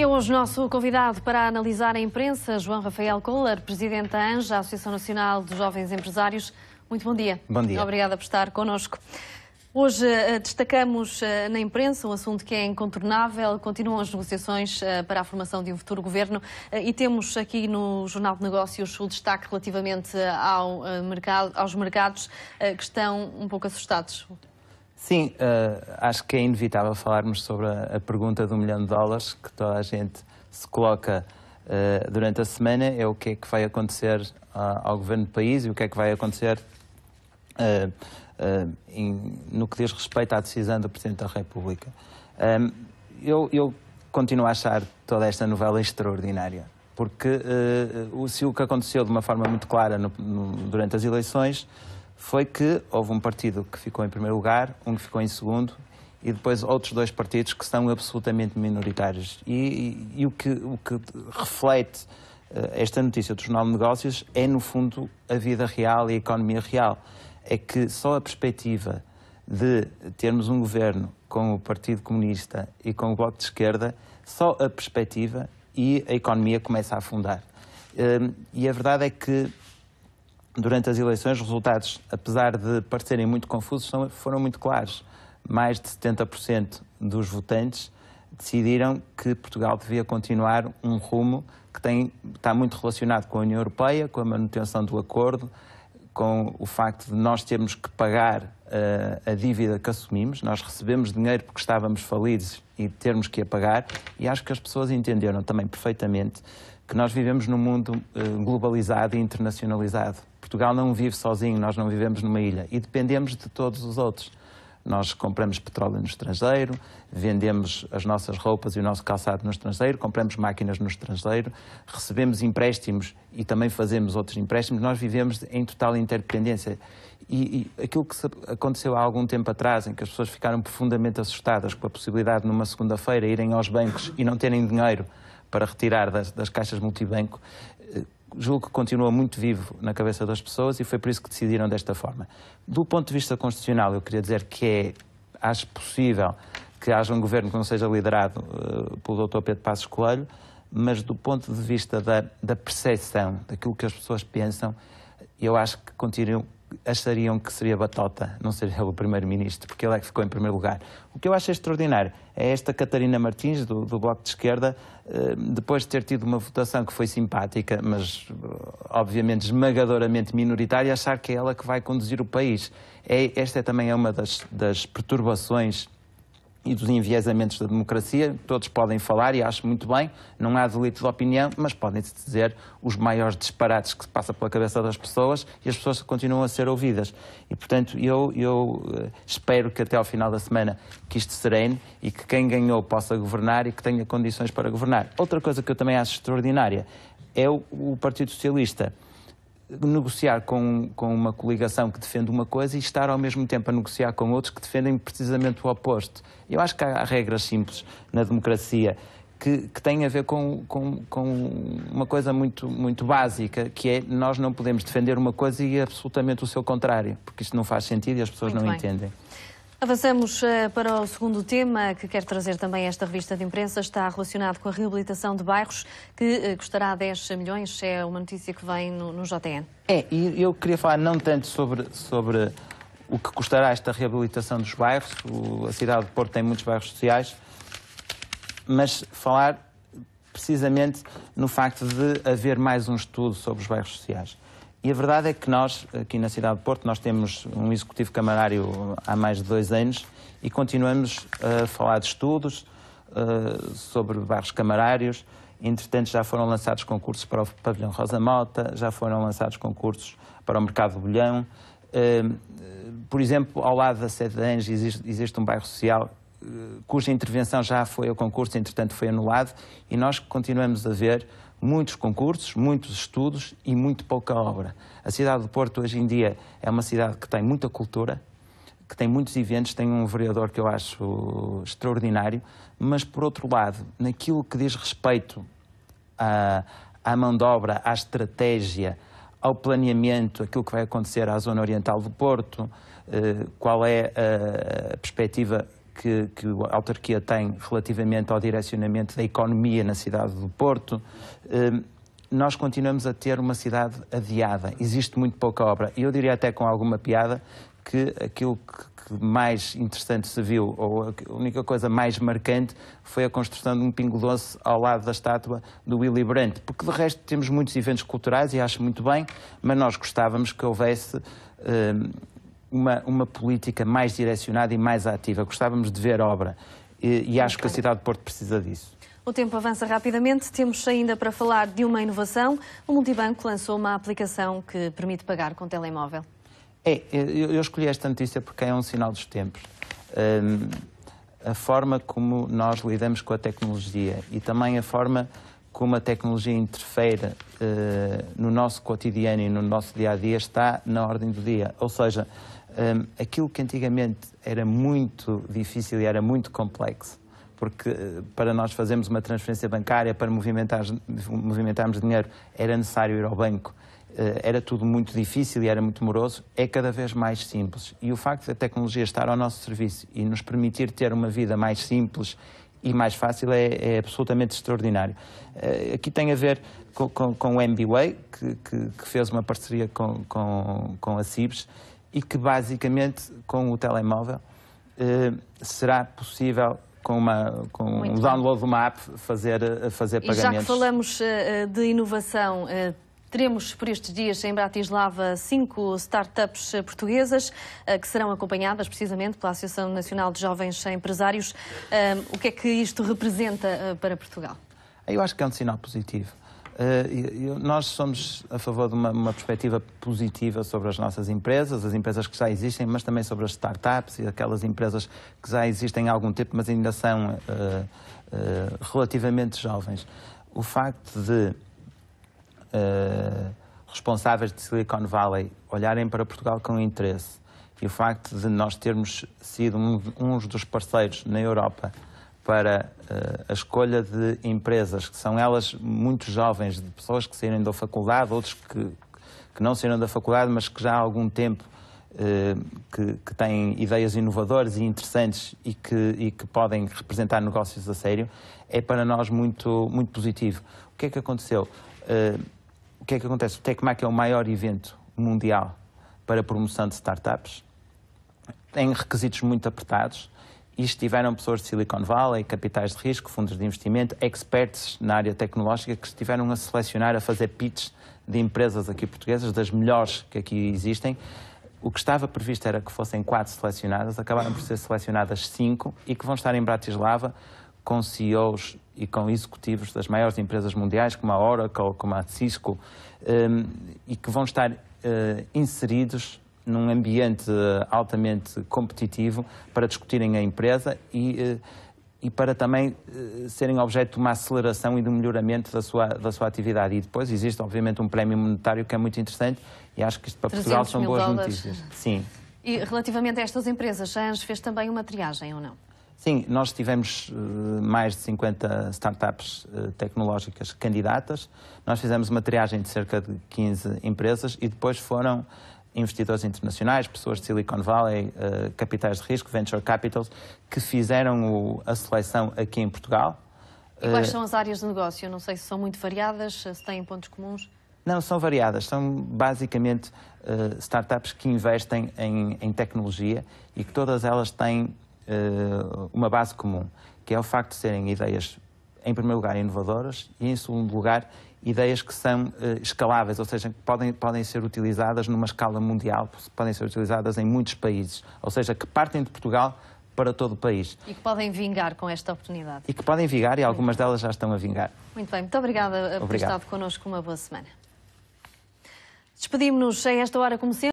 É hoje nosso convidado para analisar a imprensa, João Rafael Kohler, presidente da ANJA, Associação Nacional dos Jovens Empresários. Muito bom dia. Bom dia. Obrigada por estar connosco. Hoje eh, destacamos eh, na imprensa um assunto que é incontornável. Continuam as negociações eh, para a formação de um futuro governo e temos aqui no Jornal de Negócios o destaque relativamente ao mercado, aos mercados que estão um pouco assustados. Sim, uh, acho que é inevitável falarmos sobre a, a, pergunta do milhão de dólares que toda a gente se coloca uh, durante a semana, é o que é que vai acontecer uh, ao governo do país e o que é que vai acontecer eh, em, no que diz respeito à decisão do Presidente da República. Um, ehm, eu, eu continuo a achar toda esta novela extraordinária, porque se o que aconteceu de uma forma muito clara no, no, durante as eleições foi que houve um partido que ficou em primeiro lugar, um que ficou em segundo e depois outros dois partidos que são absolutamente minoritários. E, e, e o, que, o que reflete uh, esta notícia do Jornal de Negócios é, no fundo, a vida real e a economia real. É que só a perspectiva de termos um governo com o Partido Comunista e com o Bloco de Esquerda, só a perspectiva e a economia começa a afundar. Uh, e a verdade é que durante as eleições, os resultados, apesar de parecerem muito confusos, foram muito claros. Mais de 70% dos votantes decidiram que Portugal devia continuar um rumo que tem, está muito relacionado com a União Europeia, com a manutenção do acordo, com o facto de nós termos que pagar uh, a dívida que assumimos. Nós recebemos dinheiro porque estávamos falidos e termos que a pagar. E acho que as pessoas entenderam também perfeitamente que nós vivemos num mundo uh, globalizado e internacionalizado. Portugal não vive sozinho, nós não vivemos numa ilha e dependemos de todos os outros. Nós compramos petróleo no estrangeiro, vendemos as nossas roupas e o nosso calçado no estrangeiro, compramos máquinas no estrangeiro, recebemos empréstimos e também fazemos outros empréstimos. Nós vivemos em total interdependência. E, e, aquilo que aconteceu há algum tempo atrás, em que as pessoas ficaram profundamente assustadas com a possibilidade de, numa segunda-feira, irem aos bancos e não terem dinheiro para retirar das, das caixas multibanco, julgo que continua muito vivo na cabeça das pessoas e foi por isso que decidiram desta forma. Do ponto de vista constitucional, eu queria dizer que é, acho possível que haja um governo que não seja liderado uh, pelo Dr. Pedro Passos Coelho, mas do ponto de vista da, da percepção, daquilo que as pessoas pensam, eu acho que continuam, achariam que seria batota não ser ele o primeiro-ministro, porque ele é que ficou em primeiro lugar. O que eu acho extraordinário é esta Catarina Martins, do, do Bloco de Esquerda, eh, depois de ter tido uma votação que foi simpática, mas eh, obviamente esmagadoramente minoritária, achar que é ela que vai conduzir o país. É, esta é também é uma das, das perturbações e dos enviesamentos da democracia, todos podem falar e acho muito bem, não há delito de opinião, mas podem-se dizer os maiores disparates que se passa pela cabeça das pessoas e as pessoas continuam a ser ouvidas. E, portanto, eu, eu eh, espero que até ao final da semana que isto serene e que quem ganhou possa governar e que tenha condições para governar. Outra coisa que eu também acho extraordinária é o, o Partido Socialista negociar com, com uma coligação que defende uma coisa e estar ao mesmo tempo a negociar com outros que defendem precisamente o oposto. Eu acho que há regras simples na democracia que, que têm a ver com, com, com uma coisa muito, muito básica, que é nós não podemos defender uma coisa e absolutamente o seu contrário, porque isto não faz sentido e as pessoas muito não bem. entendem. Avançamos eh, para o segundo tema que quer trazer também esta revista de imprensa. Está relacionado com a reabilitação de bairros, que eh, custará 10 milhões. É uma notícia que vem no, no JN. É, e eu queria falar não tanto sobre, sobre o que custará esta reabilitação dos bairros. O, a cidade de Porto tem muitos bairros sociais. Mas falar precisamente no facto de haver mais um estudo sobre os bairros sociais. E a verdade é que nós, aqui na cidade de Porto, nós temos um executivo camarário há mais de dois anos e continuamos a falar de estudos eh, sobre bairros camarários. Entretanto, já foram lançados concursos para o Pavilhão Rosa Mota, já foram lançados concursos para o Mercado do Bolhão. Eh, por exemplo, ao lado da Sede de Anjos existe, existe um bairro social eh, cuja intervenção já foi ao concurso, entretanto foi anulado, e nós continuamos a ver muitos concursos, muitos estudos e muito pouca obra. A cidade do Porto hoje em dia é uma cidade que tem muita cultura, que tem muitos eventos, tem um vereador que eu acho extraordinário, mas por outro lado, naquilo que diz respeito à, à mão de obra, à estratégia, ao planeamento, aquilo que vai acontecer à zona oriental do Porto, eh, qual é eh, a perspectiva que, que a autarquia tem relativamente ao direcionamento da economia na cidade do Porto, hum, nós continuamos a ter uma cidade adiada. Existe muito pouca obra. E eu diria até com alguma piada que aquilo que mais interessante se viu, ou a única coisa mais marcante, foi a construção de um pingo doce ao lado da estátua do Willy Brandt. Porque, de resto, temos muitos eventos culturais, e acho muito bem, mas nós gostávamos que houvesse hum, uma, uma política mais direcionada e mais ativa. Gostávamos de ver obra e, e acho okay. que a cidade de Porto precisa disso. O tempo avança rapidamente, temos ainda para falar de uma inovação. O Multibanco lançou uma aplicação que permite pagar com telemóvel. É, eu escolhi esta notícia porque é um sinal dos tempos. Um, a forma como nós lidamos com a tecnologia e também a forma como a tecnologia interfere eh, no nosso cotidiano e no nosso dia a dia está na ordem do dia. Ou seja, um, ehm, aquilo que antigamente era muito difícil e era muito complexo, porque eh, para nós fazermos uma transferência bancária, para movimentar, movimentarmos dinheiro, era necessário ir ao banco. Eh, era tudo muito difícil e era muito moroso, é cada vez mais simples. E o facto da tecnologia estar ao nosso serviço e nos permitir ter uma vida mais simples e mais fácil é, é absolutamente extraordinário. Uh, aqui tem a ver com, com, com o MBWay, que, que, que, fez uma parceria com, com, com a CIBS e que basicamente com o telemóvel uh, será possível com, uma, com um download de uma app fazer, eh, fazer e pagamentos. Já que falamos uh, de inovação, uh, Teremos por estes dias em Bratislava cinco startups portuguesas eh, que serão acompanhadas precisamente pela Associação Nacional de Jovens Empresários. Eh, o que é que isto representa eh, para Portugal? Ah, eu acho que é um sinal positivo. Nós somos a favor de uma, uma perspectiva positiva sobre as nossas empresas, as empresas que já existem, mas também sobre as startups e aquelas empresas que já existem há algum tempo, mas ainda são uh, uh, relativamente jovens. O facto de eh, responsáveis de Silicon Valley olharem para Portugal com interesse e o facto de nós termos sido um, uns dos parceiros na Europa para uh, a escolha de empresas, que são elas muito jovens, de pessoas que saíram da faculdade, outros que, que não saíram da faculdade, mas que já há algum tempo eh, que, que, têm ideias inovadoras e interessantes e que, e que, podem representar negócios a sério, é para nós muito, muito positivo. O que é que aconteceu? que é que acontece? O TechMac é o maior evento mundial para a promoção de startups, Tem requisitos muito apertados, e estiveram pessoas de Silicon Valley, capitais de risco, fundos de investimento, experts na área tecnológica que estiveram a selecionar, a fazer pitches de empresas aqui portuguesas, das melhores que aqui existem. O que estava previsto era que fossem quatro selecionadas, acabaram por ser selecionadas cinco e que vão estar em Bratislava com CEOs e com executivos das maiores empresas mundiais, como a Oracle, como a Cisco, hum, e que vão estar eh, inseridos num ambiente eh, altamente competitivo para discutirem a empresa e, eh, e para também serem objeto de uma aceleração e de um melhoramento da sua, da sua atividade. E depois existe, obviamente, um prémio monetário que é muito interessante e acho que isto para Portugal são boas dólares. notícias. Sim. E relativamente a estas empresas, a ANJO fez também uma triagem ou não? Sim, nós tivemos eh, mais de 50 startups eh, tecnológicas candidatas. Nós fizemos uma triagem de cerca de 15 empresas e depois foram investidores internacionais, pessoas de Silicon Valley, eh, capitais de risco, venture capitals, que fizeram a seleção aqui em Portugal. E quais são as áreas de negócio? Eu não sei se são muito variadas, se têm pontos comuns. Não, são variadas. São basicamente startups que investem em, em tecnologia e que todas elas têm eh, uma base comum, que é o facto de serem ideias, em primeiro lugar, inovadoras e, em segundo lugar, ideias que são eh, escaláveis, ou seja, que podem, podem ser utilizadas numa escala mundial, podem ser utilizadas em muitos países, ou seja, que partem de Portugal para todo o país. E que podem vingar com esta oportunidade. E que podem vingar e algumas delas já estão a vingar. Muito bem, muito obrigada Obrigado. por estar connosco. Uma boa semana. Despedimos-nos a esta hora, como sempre.